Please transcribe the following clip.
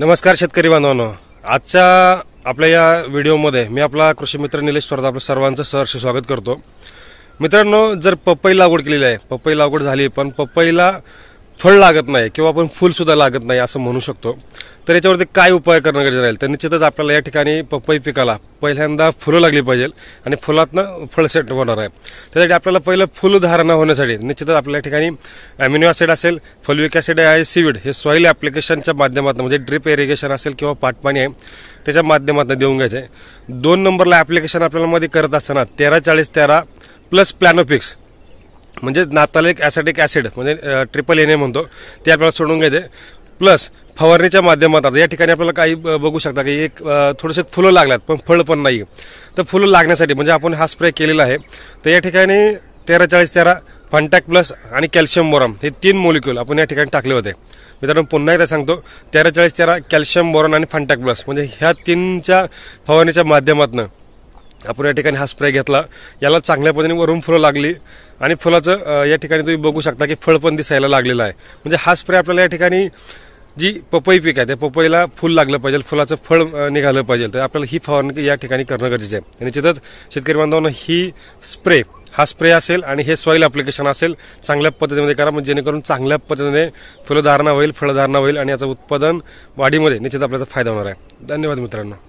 नमस्कार शेतकरी बांधवांनो आजच्या आपल्या या व्हिडिओमध्ये मी आपला कृषी मित्र निलेश स्वराज आपलं सर्वांचं सहर्ष स्वागत करतो मित्रांनो जर पपई लागवड केलेली आहे पपई लागवड झाली पण पपईला फळ लागत नाही किंवा आपण सुद्धा लागत नाही असं म्हणू शकतो तर याच्यावरती काय उपाय करणं गरजेचं राहील तर निश्चितच आपल्याला या ठिकाणी पपई पिकाला पहिल्यांदा फुलं लागली पाहिजे आणि फुलातनं सेट होणार आहे त्यासाठी आपल्याला पहिलं फुलधारणा होण्यासाठी निश्चितच आपल्या ठिकाणी अमिनो ऍसिड असेल फलविक ऍसिड आहे सीविड हे सॉईल ॲप्लिकेशनच्या माध्यमातून म्हणजे ड्रिप इरिगेशन असेल किंवा पाटपाणी आहे त्याच्या माध्यमातून देऊन घ्यायचं आहे दोन नंबरला ॲप्लिकेशन आपल्याला मध्ये करत असताना तेरा चाळीस तेरा प्लस प्लॅनोपिक्स म्हणजेच नातालिक ॲसेटिक ॲसिड म्हणजे ट्रिपल एन ए म्हणतो ते आपल्याला सोडून घ्यायचे प्लस फवारणीच्या माध्यमात या ठिकाणी आपल्याला काही बघू शकता की एक थोडेसे फुलं लागल्यात पण फळ पण नाही तर फुलं लागण्यासाठी म्हणजे आपण हा स्प्रे केलेला आहे तर या ठिकाणी तेरा चाळीस तेरा फंटॅक प्लस आणि कॅल्शियम बोरम हे तीन मोलिक्युल आपण या ठिकाणी टाकले होते मित्रांनो पुन्हा एकदा सांगतो तेरा चाळीस तेरा कॅल्शियम बोरॉन आणि फंटॅक प्लस म्हणजे ह्या तीनच्या फवारणीच्या माध्यमातून आपण या ठिकाणी हा स्प्रे घेतला याला चांगल्या पद्धतीने वरून फुलं लागली आणि फुलाचं या ठिकाणी तुम्ही बघू शकता की फळ पण दिसायला लागलेलं आहे म्हणजे हा स्प्रे आपल्याला या ठिकाणी जी पपई पीक आहे त्या पपईला फुल लागलं पाहिजे फुलाचं फळ निघालं पाहिजे तर आपल्याला ही फवारणी या ठिकाणी करणं गरजेचं आहे आणि निश्चितच शेतकरी बांधवांना ही स्प्रे हा स्प्रे असेल आणि हे सॉईल ॲप्लिकेशन असेल चांगल्या पद्धतीमध्ये करा म्हणजे जेणेकरून चांगल्या पद्धतीने फुलधारणा होईल फळधारणा होईल आणि याचं उत्पादन वाढीमध्ये निश्चित आपल्याचा फायदा होणार आहे धन्यवाद मित्रांनो